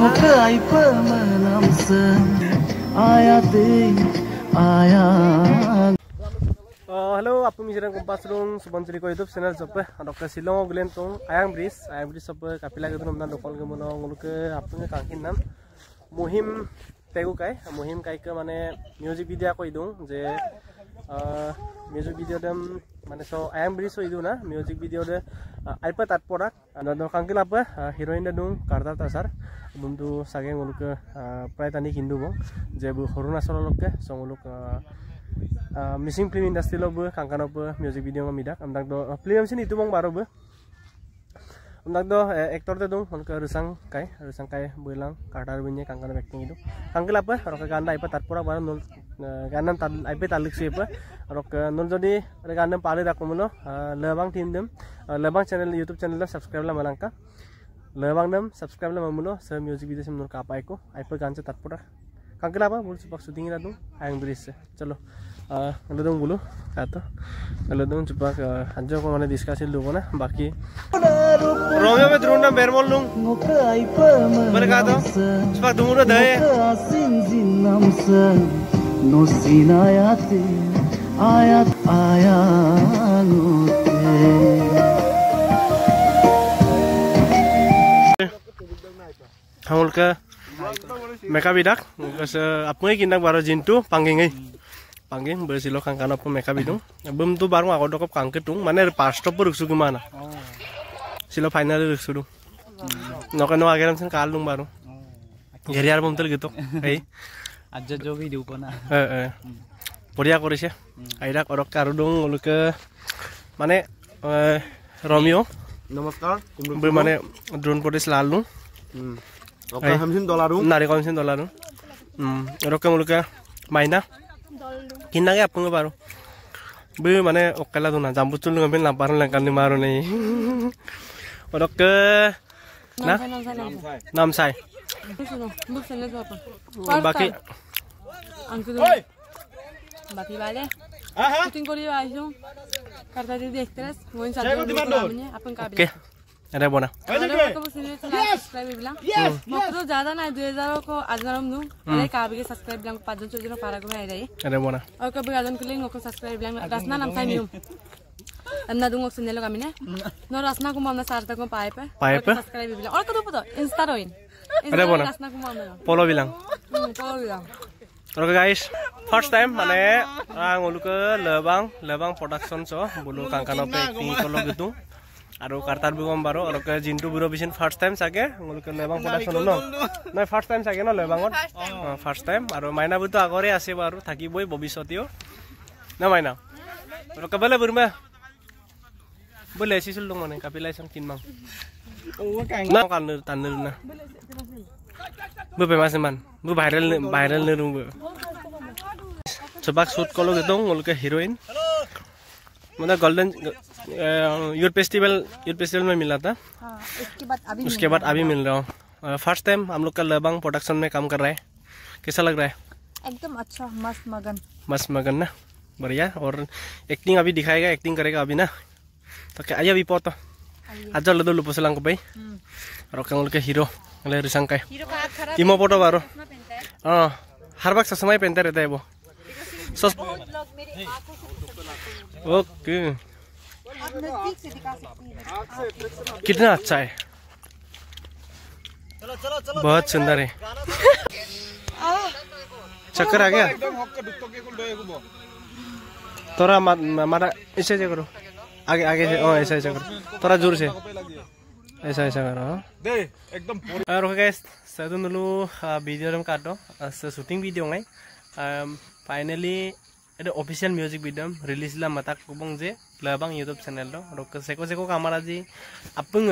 മുഖ മനം സൻ হেল্ল' আপুনি যেনে গম পাইছিলোঁ সোৱণশ্ৰী কৈ ইউটিউব চেনেল চবে ডক্টৰ শ্বিলং গ'লে তোং আয়াং ব্ৰিজ আয়াং ব্ৰিজ চবে কাপিলাকে নাম দোকানকে মনলোকে আপুনি কাংখিন নাম মহিম টেগুকাই মহিম কাইকে মানে মিউজিক ভিডিঅ' কৈ দিওঁ যে মিউজিক ভিডিঅ' মানে চ' আই এম ব্ৰিজ ইদু না মিউজিক ভিডিঅ'ৰে আইপা তাত পৰাক কাংকিল আপে হিৰোইন দে দোং কাৰ্দাৰ তাছাৰ যোনটো চাগে মোলোকে প্ৰায় টানি কিন্তু বং যে অৰুণাচললৈকে চ' মোলোক মিচিং ফিল্ম ইণ্ডাষ্ট্ৰীলক বৈ কাংকানক বৈ মিউজিক ভিডিঅ' মিডাক আমাক ফিল্ম আছিল ইটো বং বাৰ বৈ আমাক এক্টৰতে দোং হলকে ৰুচাং কাই ৰুচাং কাই বৈলাং কাৰ্দাৰ বিনিয়ে কাংকানক এক্টিং দিওঁ কাংকিল আপে আৰু গান দা আইপা তাত পৰা বাৰু गानम आईपे तालुक से जदि गानम पारे दाकोमो लबांग थीन दम लबांग चैनल यूट्यूब चैनल सब्सक्राइब ला मलांका लबांग दम सब्सक्राइब ला मोलो सर म्यूजिक वीडियो से नुर कापाई को आईपे गान से तत्पुर कंकला बोल चुपा शूटिंग ना दूँ आयंग से चलो अलग दम बोलो क्या तो अलग दम चुपा हंजो को मैंने डिस्कस ही लूँगा ना बाकी रोमियो में दूर ना बेर बोल लूँ मैं कहता हूँ चुपा दूर ना दे নচিনায়াতে আয়াত আয়ানতে হামলকে মেকাবি দাক আপুনি কিনাক বাৰু জিনটো পাংগিঙেই পাংগিং বেছিলো কাংকান আপুনি মেকাবি দিওঁ বুমটো বাৰু আগত অকল কাংকে তোং মানে পাৰ্ষ্টপো ৰখিছোঁ কিমান চিলো ফাইনেল ৰখিছোঁ দিওঁ নকেনো আগে কাল দিওঁ বাৰু ঘেৰিয়াৰ বুমটো গীতক এই বঢ়িয়া কৰিছে আইৰা কৰক কাৰো দং লোকে মানে ৰমিঅ নমস্কাৰ মানে ড্ৰোন পটিছ লালু নাৰিকল দলাৰু এৰকে মোলোকে মাইনা কিনাকে আপুনি বাৰু বি মানে অকেলা দুনা জাম্পুচুল নগমিন নাপাৰো লেংকা নিমাৰো নেকি ওৰকে না নাম চাই বাকি বাকি বাইরে রাজনা নাম চাই এমনা দুঙক চিনে লগা মিনে ন রাসনা কুমাম না সারতা কো পাই পে পাই পে সাবস্ক্রাইব বিলা অর কদু পতো ইনস্টা রইন ইনস্টা রাসনা কুমাম না পলো বিলাং পলো বিলাং তোর গাইস ফার্স্ট টাইম মানে আং অলুক লবাং লবাং প্রোডাকশন চ বলু কাঙ্কানো পে কি কলো গিতু আর কার্তার বিগম বারো অলক জিন্টু বুড়ো বিশিন ফার্স্ট টাইম সাকে অলক লেবাং প্রোডাকশন ন নাই ফার্স্ট টাইম সাকে ন লেবাং ফার্স্ট টাইম আর মাইনা বুতো আগরে আসে বারো থাকি বই ভবিষ্যতেও না মাইনা অলক বেলে বুড়মা बोले सिसल दं mana? कापे लाइसन किन मां ओवा कांग ना कान नर तान नर ना बोबे मासे मान viral भाइरल भाइरल नर बो सबक शूट कलो गे दं ओलके हीरोइन मतलब गोल्डन यूर पेस्टिवल यूर पेस्टिवल में मिला था उसके बाद अभी उसके बाद अभी मिल रहा हूँ फर्स्ट टाइम हम लोग का लबंग प्रोडक्शन में काम कर रहा है कैसा लग रहा है एकदम अच्छा मस्त मगन मस्त मगन ना बढ़िया और एक्टिंग अभी दिखाएगा एक्टिंग करेगा अभी ना toke aya bipoto aja ledo dulu selang hmm. ke bay rokang ke hero ngelari sangkai imo foto baru ah harbak sesemai penter itu ibu ya, sos oke, कितना अच्छा है चलो, चलो, चलो, बहुत सुंदर है चक्कर आ गया तोरा मारा इसे करो आगे आगे से ओ ऐसा ऐसा कर थोड़ा जोर से ऐसा ऐसा करो दे एकदम और ओके गाइस सदन लो वीडियो हम काटो शूटिंग वीडियो नहीं फाइनली এটা অফিচিয়েল মিউজিক ভিডিও রিলিজ লাম তাক কবং যে লবাং ইউটিউব চ্যানেল রক সেকো সেকো কামার আজি আপুং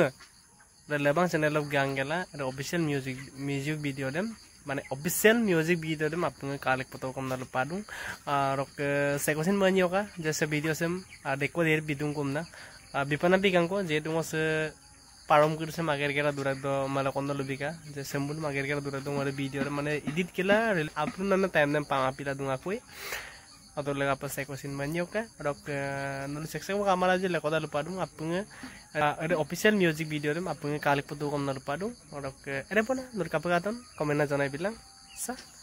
লবাং চ্যানেল গান গেলা এটা অফিসিয়াল মিউজিক মিউজিক ভিডিও দেম মানে অফিচিয়েল মিউজিক ভিডিঅ' দিম আপোনালোকে কাল এক কম দালো পা দিওঁ আৰু চেকচিন মই নিয়া যে ভিডিঅ' চেম আৰু দেখো দেৰি বিদুং কম না বিপনা বিকাংক যিহেতু মই পাৰম কৰিছে চাম আগে গেলা দূৰাগ মানে কন্দলবিকা যে চেম বুলি আগে গেলা দূৰাগ মই ভিডিঅ' মানে ইডিট কেলা আপুনি মানে টাইম টাইম পাম আপিলা দিওঁ আকৌ atau lega apa saya kosin banyak kan rok nulis seksi mau kamar aja lah kalau lupa dong apa nggak ada official music video dem apa nggak kali putu kamu lupa dong rok ada apa nih nulis apa katon komen aja nih bilang sah